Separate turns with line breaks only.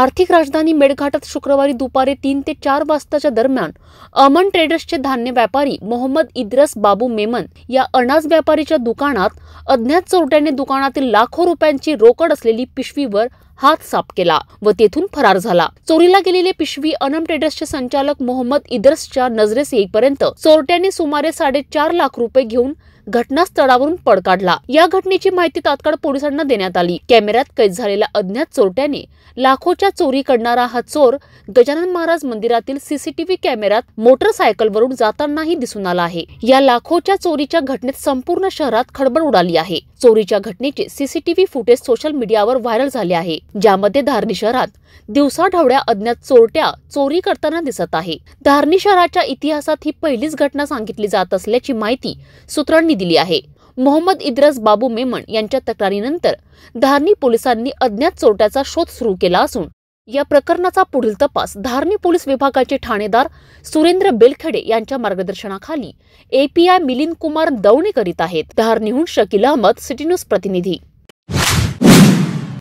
आर्थिक राजधानी मेडघाटात शुक्रवारी दुपारी तीन ते चार वाजताच्या दरम्यान अमन ट्रेडर्सचे धान्य व्यापारी मोहम्मद इद्रस बाबू मेमन या अनाज व्यापारीच्या दुकानात अज्ञात चोरट्याने दुकानातील लाखो रुपयांची रोकड असलेली पिशवीवर हात साफ केला व तेथून फरार झाला चोरीला गेलेले पिशवी अनम ट्रेडर्सचे संचालक मोहम्मद इदर्सच्या नजरेस येईपर्यंत चोरट्याने सुमारे साडेचार लाख रुपये घेऊन घटनास्थळावरून पळ काढला या घटनेची माहिती तात्काळ पोलिसांना देण्यात आली कॅमेऱ्यात कैद झालेल्या अज्ञात चोरट्याने लाखोच्या चोरी करणारा हा चोर गजानन महाराज मंदिरातील सीसीटीव्ही कॅमेऱ्यात मोटरसायकलवरून जातानाही दिसून आला आहे या लाखोच्या चोरीच्या घटनेत संपूर्ण शहरात खळबळ उडाली आहे चोरीच्या घटनेचे सीसीटीव्ही फुटेज सोशल मीडियावर व्हायरल झाले आहे ज्यामध्ये धारणी शहरात दिवसाढवड्या अज्ञात चोरट्या चोरी करताना दिसत आहे धारणी शहराच्या इतिहासात ही पहिलीच घटना सांगितली जात असल्याची माहिती सूत्रांनी दिली आहे मोहम्मद इद्रस बाबू मेमन यांच्या तक्रारीनंतर धारणी पोलिसांनी अज्ञात चोरट्याचा शोध सुरू केला असून या प्रकरणाचा पुढील तपास धारणी पोलीस विभागाचे ठाणेदार सुरेंद्र बेलखेडे यांच्या मार्गदर्शनाखाली एपीआय मिलिंद कुमार दवणे करीत आहेत धारणीहून शकील अहमद सिटी न्यूज प्रतिनिधी